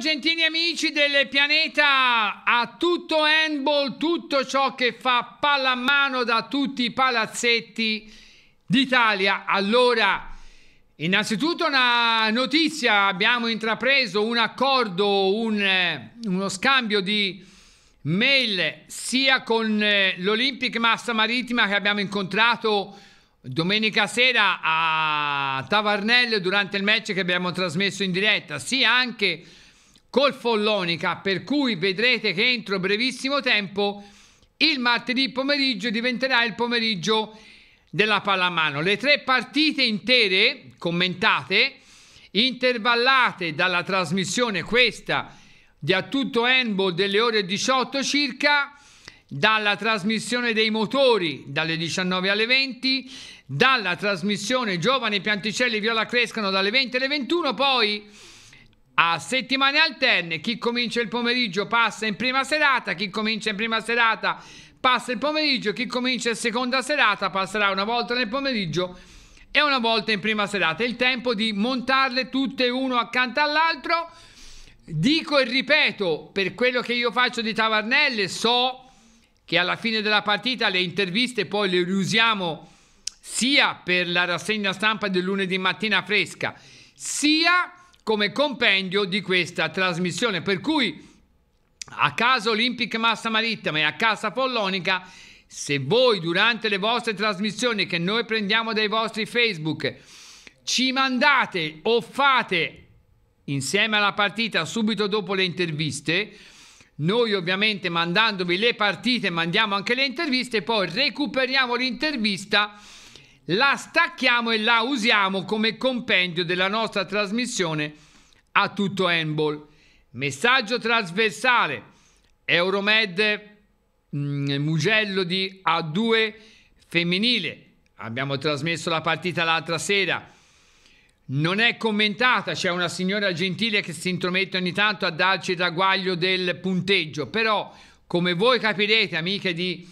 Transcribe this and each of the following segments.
gentili amici del pianeta, a tutto handball, tutto ciò che fa palla a mano da tutti i palazzetti d'Italia. Allora, innanzitutto una notizia, abbiamo intrapreso un accordo, un, uno scambio di mail sia con eh, l'Olympic Massa Marittima che abbiamo incontrato domenica sera a Tavarnelle durante il match che abbiamo trasmesso in diretta, sia anche col Follonica, per cui vedrete che entro brevissimo tempo il martedì pomeriggio diventerà il pomeriggio della pallamano. Le tre partite intere commentate, intervallate dalla trasmissione questa di A Tutto Handball delle ore 18 circa, dalla trasmissione dei motori dalle 19 alle 20, dalla trasmissione Giovani Pianticelli Viola Crescano dalle 20 alle 21, poi a settimane alterne, chi comincia il pomeriggio passa in prima serata, chi comincia in prima serata passa il pomeriggio, chi comincia in seconda serata passerà una volta nel pomeriggio e una volta in prima serata. È il tempo di montarle tutte uno accanto all'altro. Dico e ripeto, per quello che io faccio di Tavarnelle, so che alla fine della partita le interviste poi le riusiamo sia per la rassegna stampa del lunedì mattina fresca, sia per come compendio di questa trasmissione. Per cui a casa Olympic Massa Marittima e a casa Follonica, se voi durante le vostre trasmissioni che noi prendiamo dai vostri Facebook ci mandate o fate insieme alla partita subito dopo le interviste, noi ovviamente mandandovi le partite mandiamo anche le interviste, e poi recuperiamo l'intervista la stacchiamo e la usiamo come compendio della nostra trasmissione a tutto handball. Messaggio trasversale, Euromed mh, mm, Mugello di A2 femminile. Abbiamo trasmesso la partita l'altra sera. Non è commentata, c'è una signora gentile che si intromette ogni tanto a darci il ragguaglio del punteggio, però come voi capirete amiche di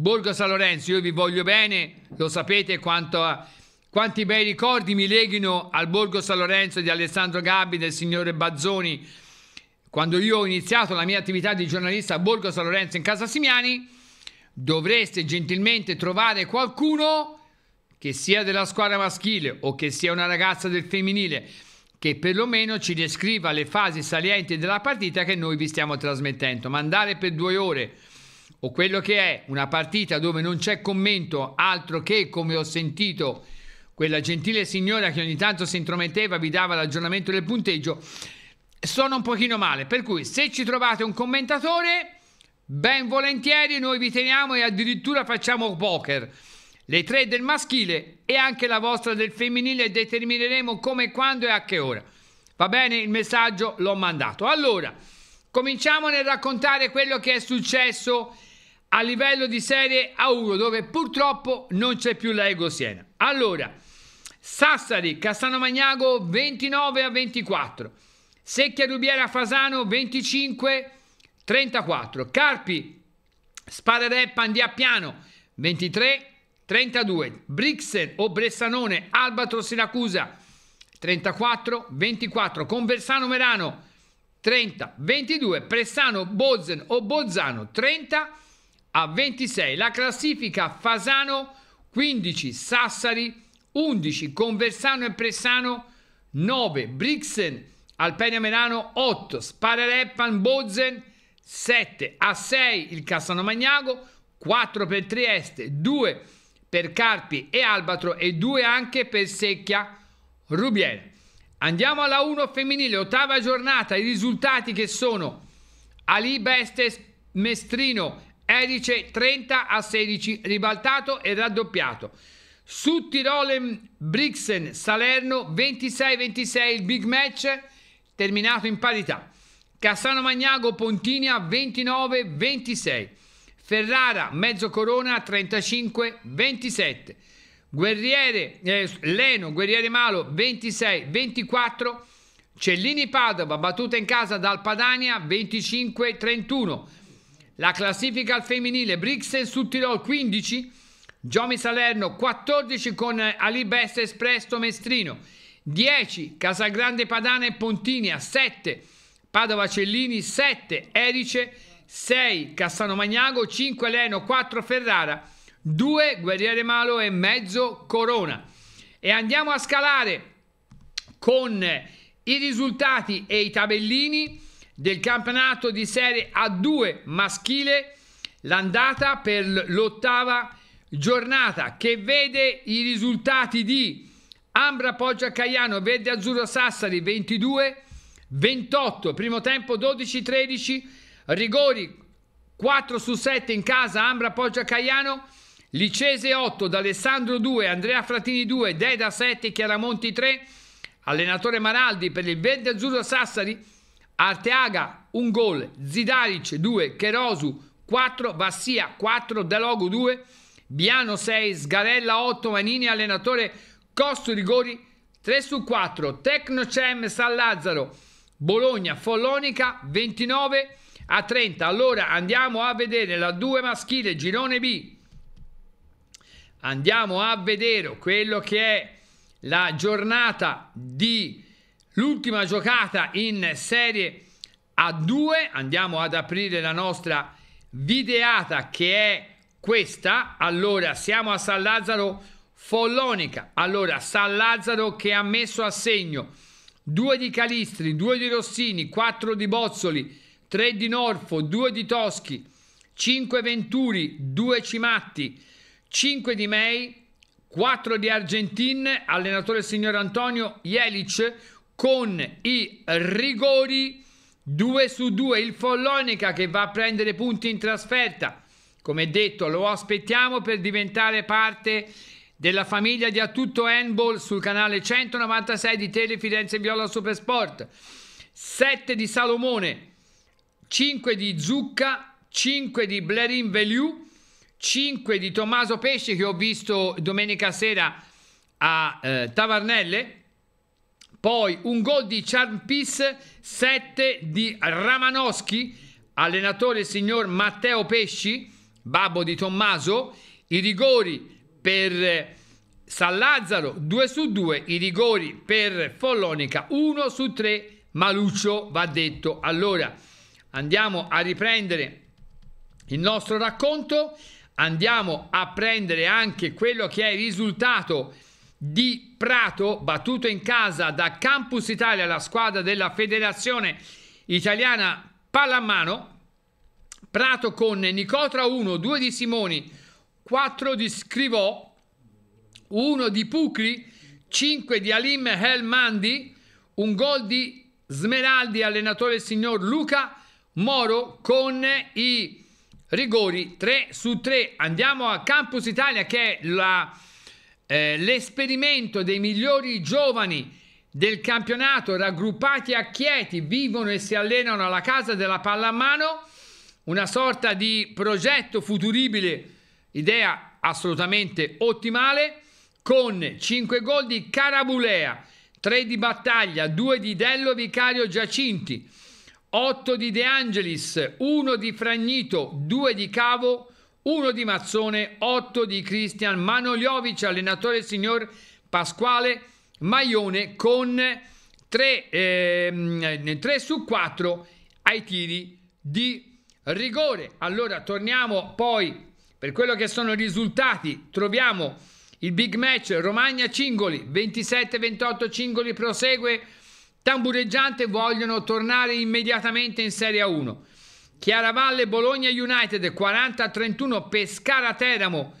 Borgo San Lorenzo, io vi voglio bene, lo sapete quanto a, quanti bei ricordi mi leghino al Borgo San Lorenzo di Alessandro Gabbi, del signore Bazzoni, quando io ho iniziato la mia attività di giornalista a Borgo San Lorenzo in Casa Simiani, dovreste gentilmente trovare qualcuno che sia della squadra maschile o che sia una ragazza del femminile, che perlomeno ci descriva le fasi salienti della partita che noi vi stiamo trasmettendo. Mandare per due ore o quello che è una partita dove non c'è commento altro che come ho sentito quella gentile signora che ogni tanto si intrometteva vi dava l'aggiornamento del punteggio sono un pochino male per cui se ci trovate un commentatore ben volentieri noi vi teniamo e addirittura facciamo poker le tre del maschile e anche la vostra del femminile e determineremo come quando e a che ora va bene il messaggio l'ho mandato allora cominciamo nel raccontare quello che è successo a livello di Serie A1 dove purtroppo non c'è più la Ego Siena. Allora, Sassari, Castano Magnago 29 a 24, Secchia Rubiera Fasano 25 34, Carpi, Sparerè Pandiappiano 23 32, Brixer o Bressanone, Albatro Siracusa 34 24, Conversano Merano 30 22, Pressano Bozen o Bozzano 30 24 a 26 la classifica Fasano, 15 Sassari, 11 Conversano e Pressano, 9 Brixen, Alpenia Merano, 8 Sparereppan, Bozen, 7 a 6 il Cassano Magnago, 4 per Trieste, 2 per Carpi e Albatro e 2 anche per Secchia Rubiera. Andiamo alla 1 femminile, ottava giornata, i risultati che sono Ali Bestes Mestrino Edice 30 a 16 ribaltato e raddoppiato. Su Tirolem Brixen Salerno 26-26 il big match terminato in parità. Cassano Magnago Pontinia 29-26. Ferrara Mezzo Corona 35-27. Guerriere eh, Leno Guerriere Malo 26-24. Cellini Padova battuta in casa dal Padania 25-31. La classifica al femminile Brixen su Tirol 15, Giomi Salerno 14 con Ali Best Espresso Mestrino, 10 Casagrande Padana e Pontinia, 7 Padova Cellini, 7 Erice, 6 Cassano Magnago, 5 Leno, 4 Ferrara, 2 Guerriere Malo e mezzo Corona. E andiamo a scalare con i risultati e i tabellini del campionato di Serie A2 maschile, l'andata per l'ottava giornata che vede i risultati di Ambra Poggia Caiano, Verde Azzurro Sassari 22, 28, primo tempo 12-13, rigori 4 su 7 in casa Ambra Poggia Caiano, Licese 8, D'Alessandro 2, Andrea Fratini 2, Deda 7, Chiaramonti 3, allenatore Maraldi per il Verde Azzurro Sassari Arteaga un gol, Zidaric 2, Cherosu 4, Bassia 4, Delogu 2, Biano 6, Sgarella 8, Manini allenatore, Costo Rigori 3 su 4, Tecnocem San Lazzaro, Bologna Follonica 29 a 30. Allora andiamo a vedere la 2 maschile, girone B. Andiamo a vedere quello che è la giornata di l'ultima giocata in serie a 2 andiamo ad aprire la nostra videata che è questa allora siamo a San Lazzaro Follonica allora San Lazzaro che ha messo a segno 2 di Calistri 2 di Rossini 4 di Bozzoli 3 di Norfo 2 di Toschi 5 Venturi 2 Cimatti 5 di May 4 di Argentin allenatore signor Antonio Jelic con i rigori 2 su 2 il Follonica che va a prendere punti in trasferta come detto lo aspettiamo per diventare parte della famiglia di A Tutto Handball sul canale 196 di Tele Firenze Viola Supersport 7 di Salomone 5 di Zucca 5 di Blerin Veliu 5 di Tommaso Pesce che ho visto domenica sera a eh, Tavarnelle poi un gol di Charmpis, 7 di Ramanoschi, allenatore signor Matteo Pesci, babbo di Tommaso, i rigori per eh, San Lazzaro 2 su 2, i rigori per Follonica 1 su 3, Maluccio va detto. Allora andiamo a riprendere il nostro racconto, andiamo a prendere anche quello che è il risultato di Prato, battuto in casa da Campus Italia, la squadra della Federazione Italiana Pallamano. Prato con Nicotra 1, 2 di Simoni, 4 di Scrivò, 1 di Pucri, 5 di Alim Helmandi, un gol di Smeraldi, allenatore signor Luca Moro con i rigori 3 su 3. Andiamo a Campus Italia che è la eh, l'esperimento dei migliori giovani del campionato raggruppati a Chieti vivono e si allenano alla casa della pallamano, una sorta di progetto futuribile, idea assolutamente ottimale, con 5 gol di Carabulea, 3 di Battaglia, 2 di Dello Vicario Giacinti, 8 di De Angelis, 1 di Fragnito, 2 di Cavo, 1 di Mazzone, 8 di Cristian Manoliovic, allenatore signor Pasquale Maione con 3, eh, 3 su 4 ai tiri di rigore. Allora torniamo poi per quello che sono i risultati, troviamo il big match Romagna Cingoli 27-28 Cingoli prosegue tambureggiante vogliono tornare immediatamente in Serie 1. Chiaravalle Bologna United 40-31, Pescara Teramo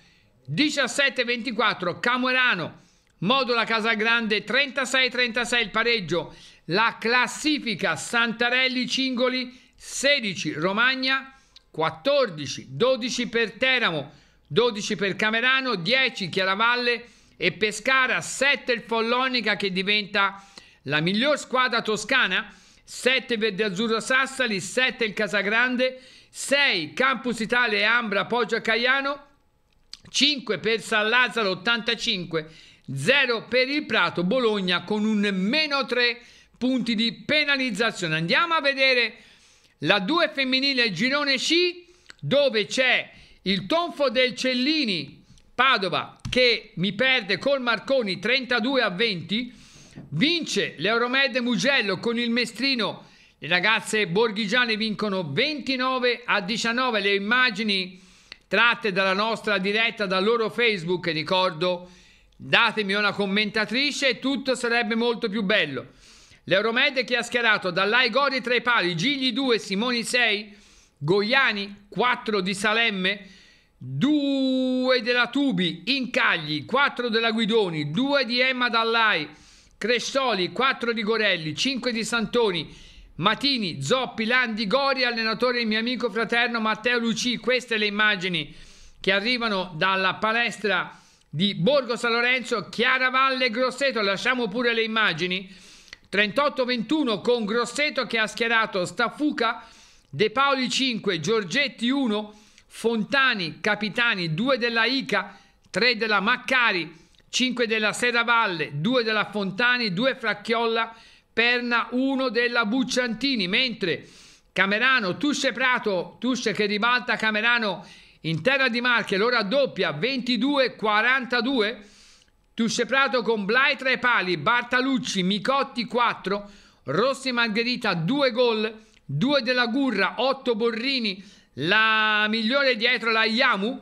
17-24, Camorano Modula Casagrande 36-36 il pareggio, la classifica Santarelli Cingoli 16, Romagna 14, 12 per Teramo, 12 per Camerano, 10 Chiaravalle e Pescara, 7 il Follonica che diventa la miglior squadra toscana 7 Verde Azzurro Sassali, 7 il Casagrande, 6 Campus Italia e Ambra Poggio Caiano, 5 per San Lazzaro 85, 0 per il Prato Bologna con un meno 3 punti di penalizzazione. Andiamo a vedere la 2 femminile girone C dove c'è il tonfo del Cellini Padova che mi perde col Marconi 32 a 20 Vince l'Euromed Mugello con il Mestrino. Le ragazze borghigiane vincono 29 a 19. Le immagini tratte dalla nostra diretta dal loro Facebook, ricordo, datemi una commentatrice e tutto sarebbe molto più bello. L'Euromed che ha schierato dall'Ai Gori tra i pali, Gigli 2, Simoni 6, Goiani 4 di Salemme, 2 della Tubi, Incagli, 4 della Guidoni, 2 di Emma Dallai, Crestoli, 4 di Gorelli, 5 di Santoni, Matini, Zoppi, Landi, Gori, allenatore il mio amico fraterno Matteo Luci. Queste le immagini che arrivano dalla palestra di Borgo San Lorenzo, Chiaravalle Grosseto. Lasciamo pure le immagini. 38-21 con Grosseto che ha schierato Staffuca, De Paoli 5, Giorgetti 1, Fontani, Capitani 2 della Ica, 3 della Maccari, 5 della Serra Valle, 2 della Fontani, 2 Fracchiolla, Perna 1 della Bucciantini, mentre Camerano, Tusce Prato, Tusce che ribalta Camerano in terra di Marche, lo raddoppia 22-42, Tusce Prato con Blai tra i pali, Bartalucci, Micotti 4, Rossi Margherita 2 gol, 2 della Gurra, 8 Borrini, la migliore dietro la Iamu,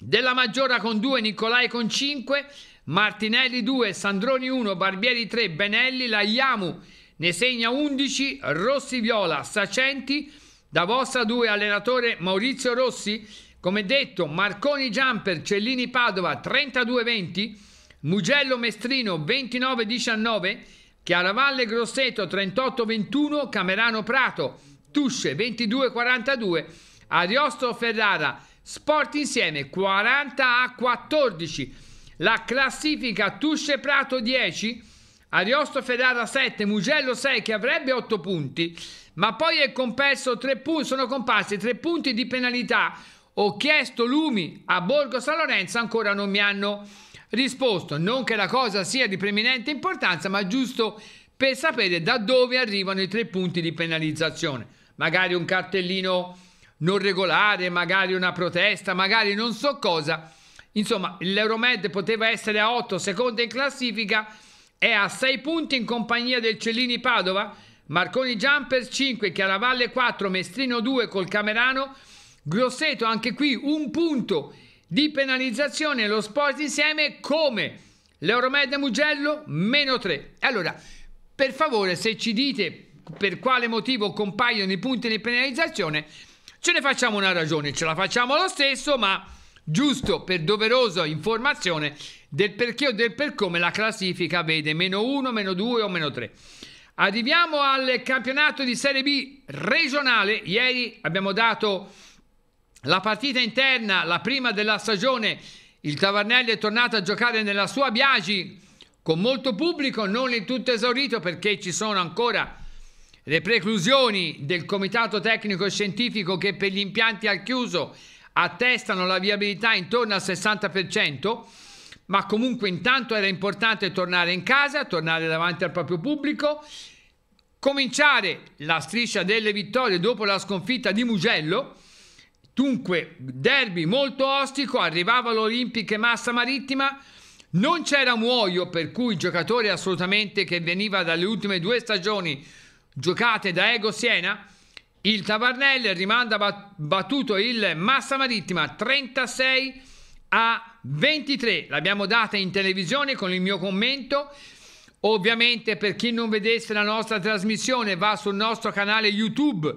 della Maggiora con 2, Nicolai con 5, Martinelli 2, Sandroni 1, Barbieri 3, Benelli, Laiamu ne segna 11, Rossi Viola, Sacenti, Davossa 2, allenatore Maurizio Rossi, come detto Marconi Jumper, Cellini Padova 32-20, Mugello Mestrino 29-19, Chiaravalle Grosseto 38-21, Camerano Prato, Tusce 22-42, Ariosto Ferrara Sport insieme 40 a 14. La classifica Tusce Prato 10, Ariosto Ferrara 7, Mugello 6 che avrebbe 8 punti, ma poi è comperso 3 punti, sono comparsi 3 punti di penalità. Ho chiesto Lumi a Borgo San Lorenzo, ancora non mi hanno risposto. Non che la cosa sia di preminente importanza, ma giusto per sapere da dove arrivano i tre punti di penalizzazione. Magari un cartellino non regolare, magari una protesta, magari non so cosa. Insomma, l'Euromed poteva essere a 8 seconda in classifica è a 6 punti in compagnia del Cellini Padova, Marconi Jumper 5, Chiaravalle 4, Mestrino 2 col Camerano, Grosseto anche qui un punto di penalizzazione, lo sport insieme come l'Euromed Mugello meno 3. Allora, per favore se ci dite per quale motivo compaiono i punti di penalizzazione, ce ne facciamo una ragione, ce la facciamo lo stesso, ma giusto per doverosa informazione del perché o del per come la classifica vede meno 1, meno 2 o meno 3. Arriviamo al campionato di Serie B regionale. Ieri abbiamo dato la partita interna, la prima della stagione. Il Tavarnelli è tornato a giocare nella sua Biagi con molto pubblico, non in tutto esaurito perché ci sono ancora le preclusioni del Comitato Tecnico e Scientifico che per gli impianti al chiuso attestano la viabilità intorno al 60%, ma comunque intanto era importante tornare in casa, tornare davanti al proprio pubblico, cominciare la striscia delle vittorie dopo la sconfitta di Mugello, dunque derby molto ostico, arrivava l'Olimpiche Massa Marittima, non c'era muoio per cui il giocatore assolutamente che veniva dalle ultime due stagioni giocate da Ego Siena. Il Tavarnelle rimanda battuto il Massa Marittima 36 a 23. L'abbiamo data in televisione con il mio commento. Ovviamente per chi non vedesse la nostra trasmissione va sul nostro canale YouTube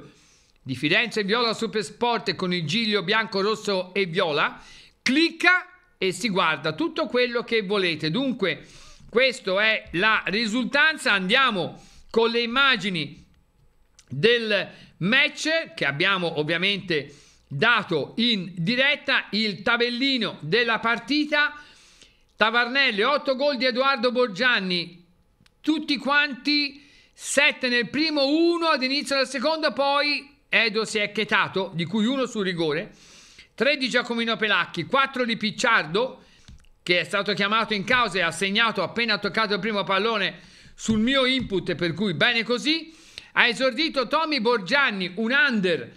di Firenze Viola Supersport con il giglio bianco, rosso e viola. Clicca e si guarda tutto quello che volete. Dunque questa è la risultanza. Andiamo con le immagini del match che abbiamo ovviamente dato in diretta, il tabellino della partita. Tavarnelle, 8 gol di Edoardo Borgianni, tutti quanti 7 nel primo, 1 ad inizio del secondo, poi Edo si è chetato, di cui uno sul rigore, 3 di Giacomino Pelacchi, 4 di Picciardo, che è stato chiamato in causa e ha segnato appena toccato il primo pallone sul mio input, per cui bene così, ha esordito Tommy Borgianni, un under,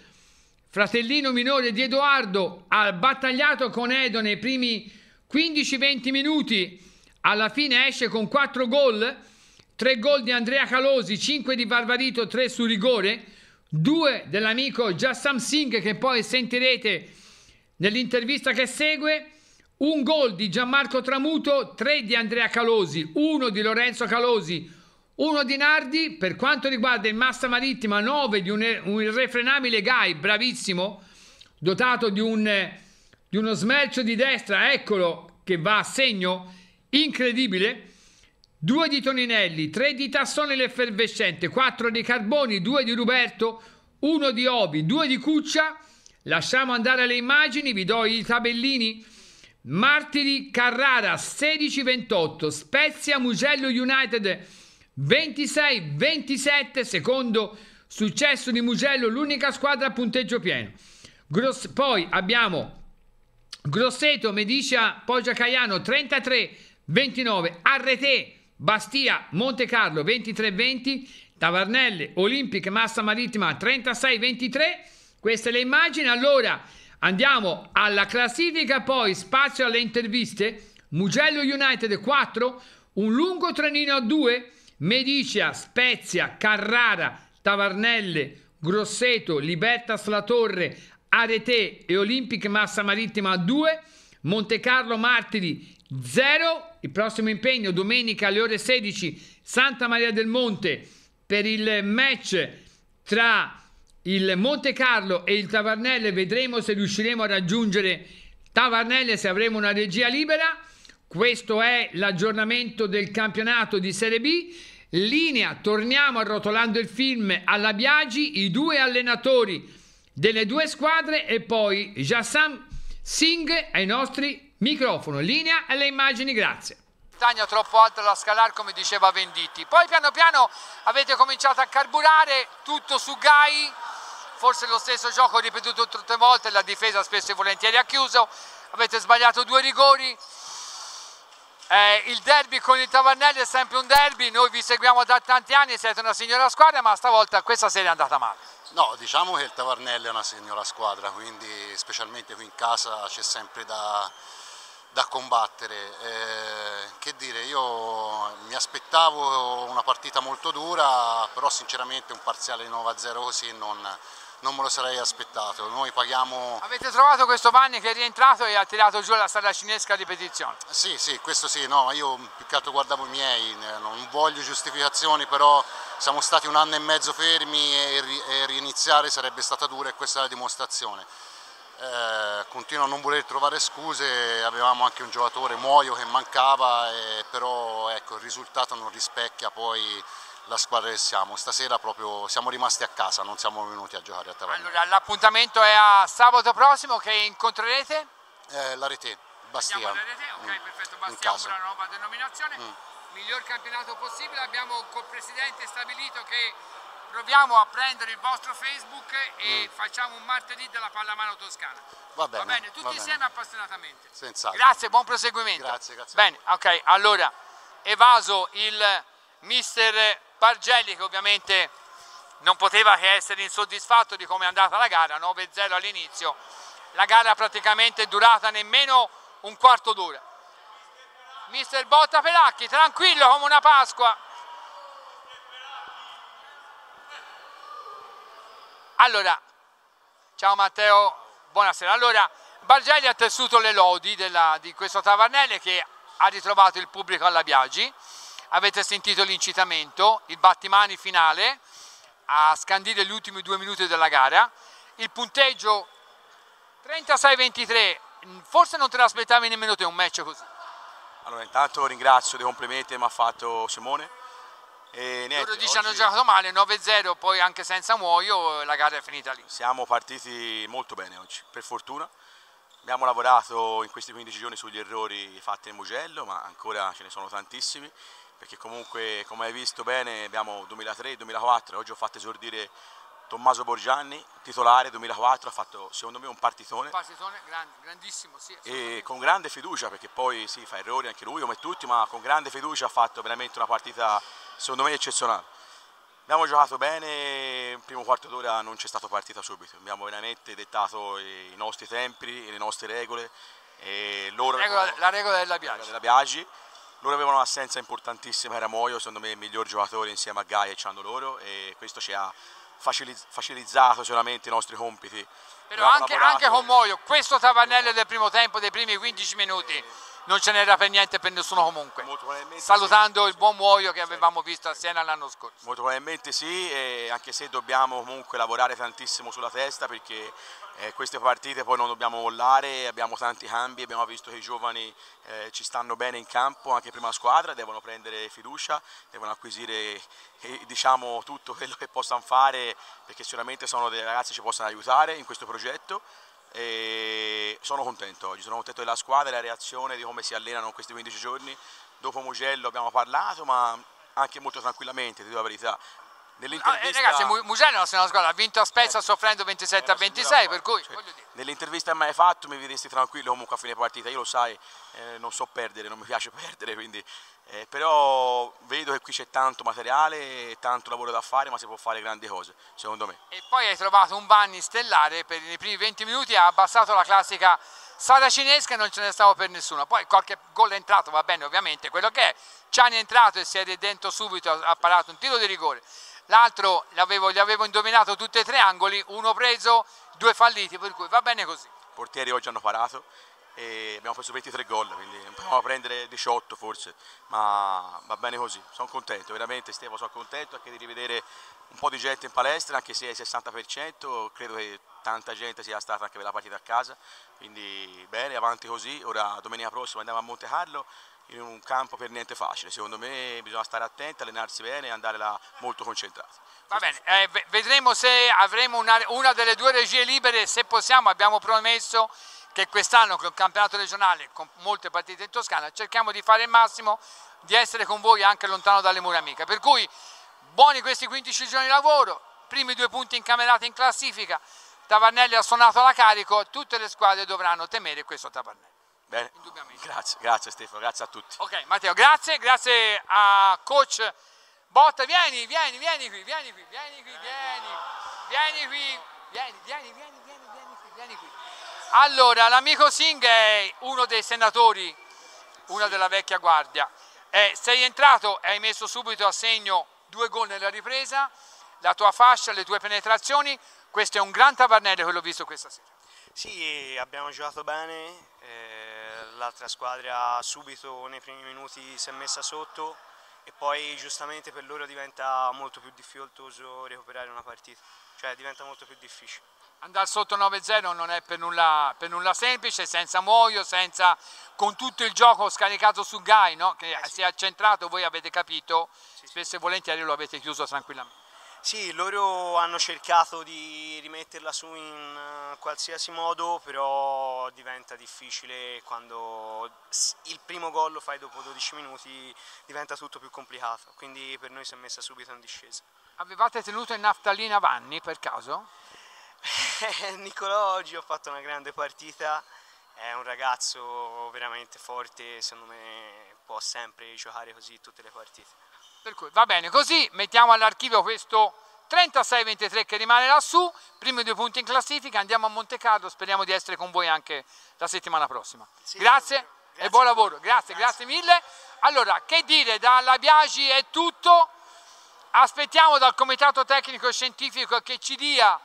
fratellino minore di Edoardo, ha battagliato con Edo nei primi 15-20 minuti, alla fine esce con 4 gol, 3 gol di Andrea Calosi, 5 di Barbarito, 3 su rigore, 2 dell'amico Jassam Singh che poi sentirete nell'intervista che segue, un gol di Gianmarco Tramuto, 3 di Andrea Calosi, 1 di Lorenzo Calosi, 1 di Nardi, per quanto riguarda in Massa Marittima, 9 di un, un irrefrenabile Guy, bravissimo, dotato di, un, di uno smercio di destra, eccolo, che va a segno, incredibile. 2 di Toninelli, 3 di Tassone l'effervescente, 4 di Carboni, 2 di Ruberto, 1 di Obi, 2 di Cuccia. Lasciamo andare le immagini, vi do i tabellini. Martiri Carrara 16-28, Spezia Mugello United 26-27, secondo successo di Mugello, l'unica squadra a punteggio pieno. Gross, poi abbiamo Grosseto, Medicia, Poggia Caiano 33-29, Arrete, Bastia, Monte Carlo 23-20, Tavarnelle, Olimpic, Massa Marittima 36-23. Queste le immagini. Allora andiamo alla classifica, poi spazio alle interviste. Mugello United 4, un lungo trenino a 2 Medicea, Spezia, Carrara, Tavarnelle, Grosseto, Libertas La Torre, Arete e Olympic Massa Marittima 2, Monte Carlo Martiri 0, il prossimo impegno domenica alle ore 16 Santa Maria del Monte per il match tra il Monte Carlo e il Tavarnelle, vedremo se riusciremo a raggiungere Tavarnelle se avremo una regia libera. Questo è l'aggiornamento del campionato di Serie B. Linea, torniamo arrotolando il film alla Biagi, i due allenatori delle due squadre e poi Jassam Singh ai nostri microfoni. Linea alle immagini, grazie montagna troppo alta da scalare come diceva Venditti poi piano piano avete cominciato a carburare tutto su Gai forse lo stesso gioco ripetuto tutte volte la difesa spesso e volentieri ha chiuso avete sbagliato due rigori eh, il derby con il Tavernelli è sempre un derby, noi vi seguiamo da tanti anni, siete una signora squadra, ma stavolta questa serie è andata male. No, diciamo che il Tavarnelli è una signora squadra, quindi specialmente qui in casa c'è sempre da, da combattere. Eh, che dire, io mi aspettavo una partita molto dura, però sinceramente un parziale 9-0 così non non me lo sarei aspettato. Noi paghiamo... Avete trovato questo Vanni che è rientrato e ha tirato giù la strada cinesca di petizione? Sì, sì, questo sì, no, io più che altro guardavo i miei, non voglio giustificazioni, però siamo stati un anno e mezzo fermi e, e riniziare sarebbe stata dura e questa è la dimostrazione. Eh, continuo a non voler trovare scuse, avevamo anche un giocatore Muoio che mancava, eh, però ecco, il risultato non rispecchia poi la squadra che siamo. Stasera proprio siamo rimasti a casa, non siamo venuti a giocare a Taverna. Allora, l'appuntamento è a sabato prossimo che incontrerete? Eh, la Rete, Bastia. Andiamo Rete, ok, mm. perfetto, Bastia una nuova denominazione. Mm. Miglior campionato possibile, abbiamo col presidente stabilito che proviamo a prendere il vostro Facebook e mm. facciamo un martedì della pallamano toscana. Va bene, va bene tutti va bene. insieme appassionatamente. Senz'altro. Grazie, buon proseguimento. Grazie, grazie. Bene, ok, allora evaso il mister Bargelli che ovviamente non poteva che essere insoddisfatto di come è andata la gara, 9-0 all'inizio, la gara praticamente è durata nemmeno un quarto d'ora. Mister Botta Pelacchi, tranquillo come una Pasqua. Allora, ciao Matteo, buonasera. Allora, Bargelli ha tessuto le lodi della, di questo Tavarnelle che ha ritrovato il pubblico alla Biagi Avete sentito l'incitamento, il battimani finale a scandire gli ultimi due minuti della gara. Il punteggio 36-23, forse non te l'aspettavi nemmeno te un match così. Allora intanto ringrazio dei complimenti che mi ha fatto Simone. E niente, Loro dice oggi... hanno giocato male, 9-0, poi anche senza muoio la gara è finita lì. Siamo partiti molto bene oggi, per fortuna. Abbiamo lavorato in questi 15 giorni sugli errori fatti in Mugello, ma ancora ce ne sono tantissimi perché comunque come hai visto bene abbiamo 2003-2004, oggi ho fatto esordire Tommaso Borgianni, titolare 2004, ha fatto secondo me un partitone. Un partitone grande, grandissimo, sì. E con grande fiducia, perché poi sì, fa errori anche lui come tutti, ma con grande fiducia ha fatto veramente una partita secondo me eccezionale. Abbiamo giocato bene, il primo quarto d'ora non c'è stata partita subito, abbiamo veramente dettato i nostri tempi, le nostre regole. Loro... La, regola, la regola della Biagi. La regola della Biagi loro avevano un'assenza importantissima, era Moio, secondo me il miglior giocatore insieme a Gaia e Ciano loro e questo ci ha facilizzato solamente i nostri compiti. Però anche, anche, con Moio, questo Tavanello del primo tempo, dei primi 15 minuti, non ce n'era per niente per nessuno comunque. Salutando sì. il buon muoio che avevamo visto a Siena l'anno scorso. Molto probabilmente sì, anche se dobbiamo comunque lavorare tantissimo sulla testa perché eh, queste partite poi non dobbiamo mollare, abbiamo tanti cambi, abbiamo visto che i giovani eh, ci stanno bene in campo, anche prima squadra, devono prendere fiducia, devono acquisire eh, diciamo, tutto quello che possano fare perché sicuramente sono dei ragazzi che ci possono aiutare in questo progetto. E sono contento oggi, sono contento della squadra, della reazione, di come si allenano questi 15 giorni. Dopo Mugello abbiamo parlato, ma anche molto tranquillamente, ti dico la verità. Ah, eh, Nell'intervista... ragazzi, Mugello è una squadra, ha vinto a Spezia eh, soffrendo 27 a 26, eh, per cui... Cioè, Nell'intervista mai fatto mi vedresti tranquillo comunque a fine partita, io lo sai, eh, non so perdere, non mi piace perdere, quindi eh, però vedo che qui c'è tanto materiale, tanto lavoro da fare, ma si può fare grandi cose, secondo me. E poi hai trovato un Vanni stellare, per i primi 20 minuti ha abbassato la classica sala cinesca e non ce ne stavo per nessuno. Poi qualche gol è entrato, va bene ovviamente, quello che è. Ciani è entrato e si è dentro subito, ha parato un tiro di rigore. L'altro gli avevo indovinato tutti e tre angoli, uno preso, due falliti, per cui va bene così. I portieri oggi hanno parato, e abbiamo preso 23 gol, quindi proviamo a prendere 18 forse, ma va bene così, sono contento, veramente Stefano sono contento anche di rivedere un po' di gente in palestra, anche se è il 60%, credo che tanta gente sia stata anche per la partita a casa, quindi bene, avanti così, ora domenica prossima andiamo a Monte Carlo in un campo per niente facile, secondo me bisogna stare attenti, allenarsi bene e andare là molto concentrati. Va bene, eh, vedremo se avremo una, una delle due regie libere, se possiamo, abbiamo promesso che quest'anno con il campionato regionale, con molte partite in Toscana, cerchiamo di fare il massimo, di essere con voi anche lontano dalle mura amiche. Per cui buoni questi 15 giorni di lavoro, primi due punti incamerati in classifica, Tavarnelli ha suonato la carico, tutte le squadre dovranno temere questo Tavarnelli Bene, grazie, grazie Stefano, grazie a tutti. Ok, Matteo, grazie, grazie a coach Botta, vieni, vieni, vieni qui, vieni qui, vieni qui, vieni, vieni qui, vieni, vieni, vieni, vieni, vieni qui, vieni qui. Allora, l'amico Singh è uno dei senatori, una della vecchia guardia. Eh, sei entrato e hai messo subito a segno due gol nella ripresa, la tua fascia, le tue penetrazioni. Questo è un gran Tavernelli che l'ho visto questa sera. Sì, abbiamo giocato bene, eh, l'altra squadra subito nei primi minuti si è messa sotto e poi giustamente per loro diventa molto più difficoltoso recuperare una partita, cioè diventa molto più difficile andare sotto 9-0 non è per nulla, per nulla, semplice, senza muoio, senza, con tutto il gioco scaricato su Gai, no? che eh sì. si è accentrato, voi avete capito, sì, spesso sì. e volentieri lo avete chiuso tranquillamente. Sì, loro hanno cercato di rimetterla su in eh, qualsiasi modo, però diventa difficile quando il primo gol lo fai dopo 12 minuti, diventa tutto più complicato, quindi per noi si è messa subito in discesa. Avevate tenuto il naftalina Vanni per caso? Nicolò oggi ha fatto una grande partita, è un ragazzo veramente forte, secondo me può sempre giocare così tutte le partite. Per cui va bene, così mettiamo all'archivio questo 36-23 che rimane lassù, primi due punti in classifica, andiamo a Monte Carlo, speriamo di essere con voi anche la settimana prossima. Sì, grazie, grazie, e buon lavoro, grazie, grazie, grazie mille. Allora, che dire, dalla Biagi è tutto, aspettiamo dal Comitato Tecnico e Scientifico che ci dia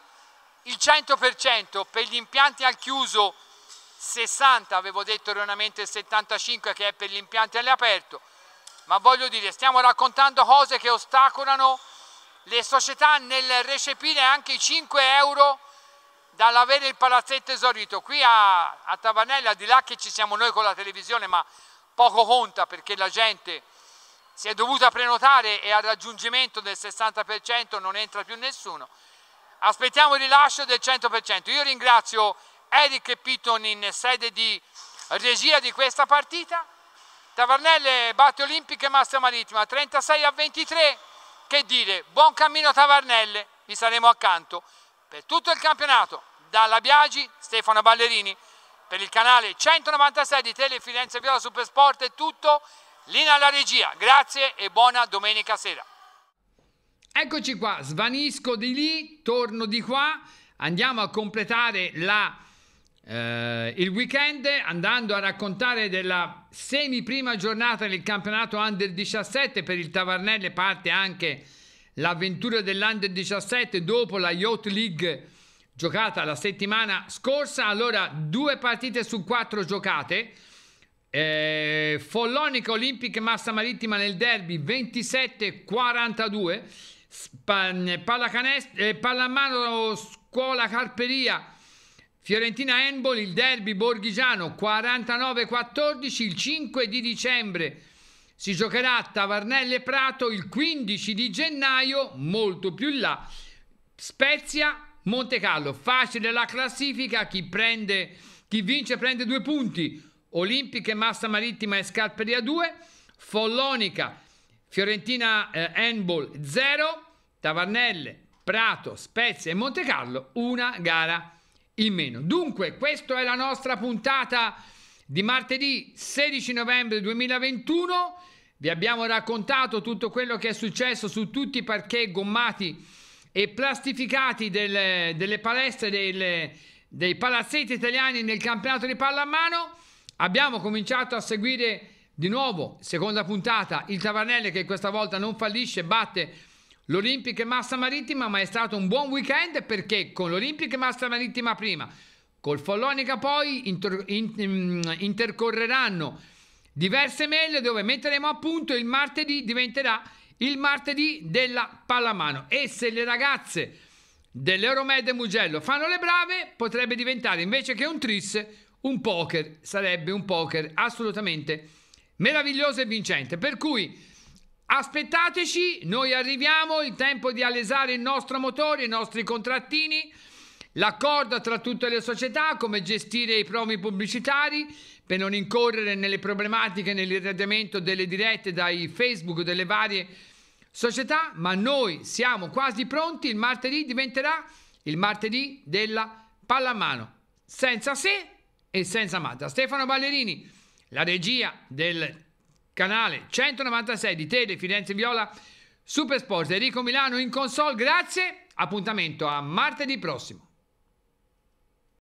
il 100% per gli impianti al chiuso 60, avevo detto erroneamente il 75 che è per gli impianti all'aperto, ma voglio dire, stiamo raccontando cose che ostacolano le società nel recepire anche i 5 euro dall'avere il palazzetto esaurito. Qui a, a Tavanella, di là che ci siamo noi con la televisione, ma poco conta perché la gente si è dovuta prenotare e al raggiungimento del 60% non entra più nessuno aspettiamo il rilascio del 100%. Io ringrazio Eric Pitton in sede di regia di questa partita. Tavarnelle batte Olimpiche e Massa Marittima 36 a 23. Che dire, buon cammino Tavarnelle, vi saremo accanto per tutto il campionato. Dalla Biagi, Stefano Ballerini, per il canale 196 di Tele Firenze Viola Supersport è tutto. Lina alla regia, grazie e buona domenica sera. Eccoci qua, svanisco di lì, torno di qua, andiamo a completare la, eh, il weekend andando a raccontare della semi prima giornata del campionato Under 17 per il Tavarnelle parte anche l'avventura dell'Under 17 dopo la Yacht League giocata la settimana scorsa. Allora, due partite su quattro giocate. Eh, Follonica Olympic Massa Marittima nel derby 27-42 Span, eh, pallacanest- eh, pallamano scuola Carperia. Fiorentina Handball, il derby borghigiano 49-14 il 5 di dicembre. Si giocherà a Tavarnelle Prato il 15 di gennaio, molto più là. Spezia Monte Carlo, facile la classifica, chi, prende, chi vince prende due punti. Olimpiche Massa Marittima e Scarperia 2, Follonica Fiorentina eh, Handball 0, Tavarnelle, Prato, Spezia e Monte Carlo una gara in meno. Dunque, questa è la nostra puntata di martedì 16 novembre 2021. Vi abbiamo raccontato tutto quello che è successo su tutti i parquet gommati e plastificati delle, delle palestre delle, dei palazzetti italiani nel campionato di pallamano. Abbiamo cominciato a seguire di nuovo, seconda puntata, il Tavanelli che questa volta non fallisce, batte l'Olimpica Massa Marittima, ma è stato un buon weekend perché con l'Olimpica Massa Marittima prima, col Follonica poi inter in intercorreranno diverse mail dove metteremo a punto il martedì diventerà il martedì della pallamano e se le ragazze dell'Euromed e Mugello fanno le brave potrebbe diventare invece che un tris un poker sarebbe un poker assolutamente meraviglioso e vincente. Per cui aspettateci, noi arriviamo, il tempo di alesare il nostro motore, i nostri contrattini, l'accordo tra tutte le società, come gestire i promi pubblicitari per non incorrere nelle problematiche nell'irradiamento delle dirette dai Facebook delle varie società, ma noi siamo quasi pronti, il martedì diventerà il martedì della pallamano, senza se e senza ma. Stefano Ballerini la regia del canale 196 di Tele Firenze Viola Supersport Enrico Milano in console grazie appuntamento a martedì prossimo